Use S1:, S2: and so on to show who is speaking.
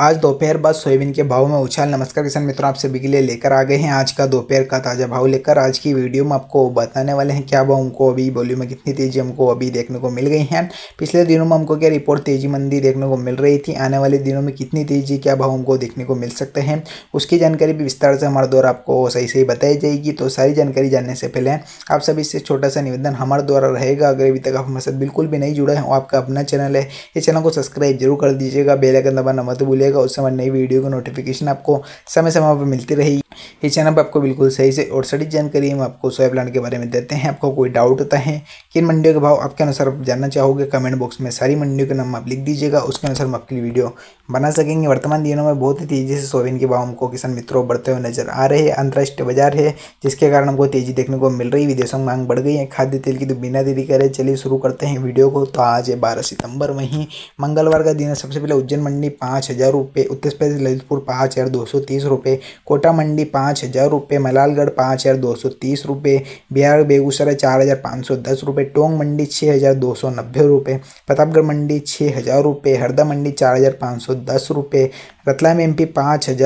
S1: आज दोपहर बाद सोयाबीन के भाव में उछाल नमस्कार किसान मित्रों आप सभी के लिए लेकर आ गए हैं आज का दोपहर का ताज़ा भाव लेकर आज की वीडियो में आपको बताने वाले हैं क्या भाव हमको अभी बोली में कितनी तेज़ी हमको अभी देखने को मिल गई है पिछले दिनों में हमको क्या रिपोर्ट तेज़ी मंदी देखने को मिल रही थी आने वाले दिनों में कितनी तेज़ी क्या भाव हमको देखने को मिल सकते हैं उसकी जानकारी भी विस्तार से हमारे द्वारा आपको सही सही बताई जाएगी तो सारी जानकारी जानने से पहले आप सभी से छोटा सा निवेदन हमारे द्वारा रहेगा अगर अभी तक आप हमारे साथ बिल्कुल भी नहीं जुड़े हैं आपका अपना चैनल है ये चैनल को सब्सक्राइब जरूर कर दीजिएगा बेलाइकन दबाना मत भूलिए मिलेगा उस समय नई वीडियो की नोटिफिकेशन आपको समय समय पर मिलती रहेगी ये चैनल पर आपको बिल्कुल सही से और सटीक जानकारी हम आपको सोया प्लांट के बारे में देते हैं आपको कोई डाउट होता है किन मंडियों के भाव आपके अनुसार आप जानना चाहोगे कमेंट बॉक्स में सारी मंडियों के नाम आप लिख दीजिएगा उसके अनुसार हम आपकी वीडियो बना सकेंगे वर्तमान दिनों में बहुत ही तेज़ी से सोयाबीन के भाव हमको किसान मित्रों बढ़ते हुए नजर आ रहे हैं अंतर्राष्ट्रीय बाजार है जिसके कारण हमको तेज़ी देखने को मिल रही विदेशों में मांग बढ़ गई है खाद्य तेल की तो बिना देरी करे चलिए शुरू करते हैं वीडियो को तो आज है बारह सितंबर वहीं मंगलवार का दिन है सबसे पहले उज्जैन मंडी पाँच हज़ार रुपये उत्तर प्रदेश ललितपुर पाँच हज़ार दो सौ तीस रुपये कोटा मंडी पाँच पाँच हज़ार रुपये मलालगढ़ पाँच हज़ार दो सौ तीस रुपये बिहार बेगूसराय चार हज़ार पाँच सौ दस रुपये टोंग मंडी छः हज़ार दो सौ नब्बे रुपये प्रतापगढ़ मंडी छः हज़ार रुपये हरदा मंडी चार हज़ार पाँच सौ दस रुपये रतलाम एम पी पाँच हज़ार